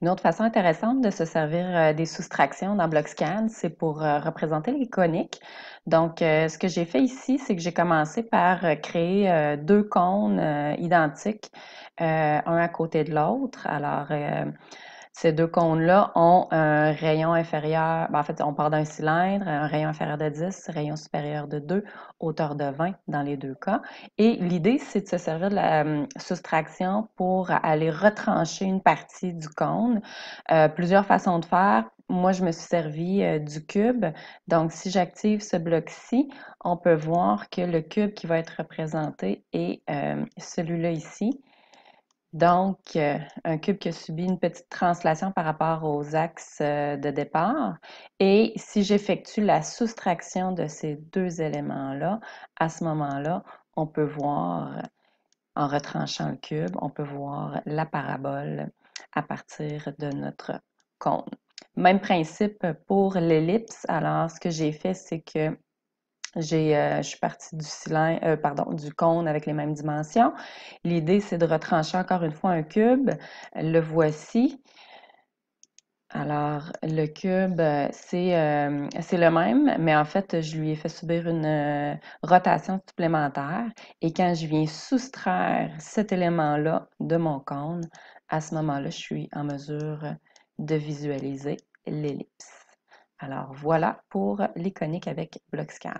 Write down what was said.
Une autre façon intéressante de se servir euh, des soustractions dans BlockScan, c'est pour euh, représenter les coniques. Donc, euh, ce que j'ai fait ici, c'est que j'ai commencé par créer deux cônes identiques, un à côté de l'autre. Alors, ces deux cônes-là ont un rayon inférieur, ben, en fait, on part d'un cylindre, un rayon inférieur de 10, rayon supérieur de 2, hauteur de 20 dans les deux cas. Et l'idée, c'est de se servir de la euh, soustraction pour aller retrancher une partie du cône. Euh, plusieurs façons de faire. Moi, je me suis servi euh, du cube. Donc, si j'active ce bloc-ci, on peut voir que le cube qui va être représenté est celui-là ici. Donc, euh, un cube qui a subi une petite translation par rapport aux axes euh, de départ. Et si j'effectue la soustraction de ces deux éléments-là, à ce moment-là, on peut voir, euh, en retranchant le cube, on peut voir la parabole à partir de notre cône. Même principe pour l'ellipse. Alors, ce que j'ai fait, c'est que euh, je suis partie du cylindre, euh, pardon, du cône avec les mêmes dimensions. L'idée, c'est de retrancher encore une fois un cube. Le voici. Alors, le cube, euh, c'est le même, mais en fait, je lui ai fait subir une rotation supplémentaire. Et quand je viens soustraire cet élément-là de mon cône, à ce moment-là, je suis en mesure de visualiser l'ellipse. Alors voilà pour l'iconique avec BlockScan.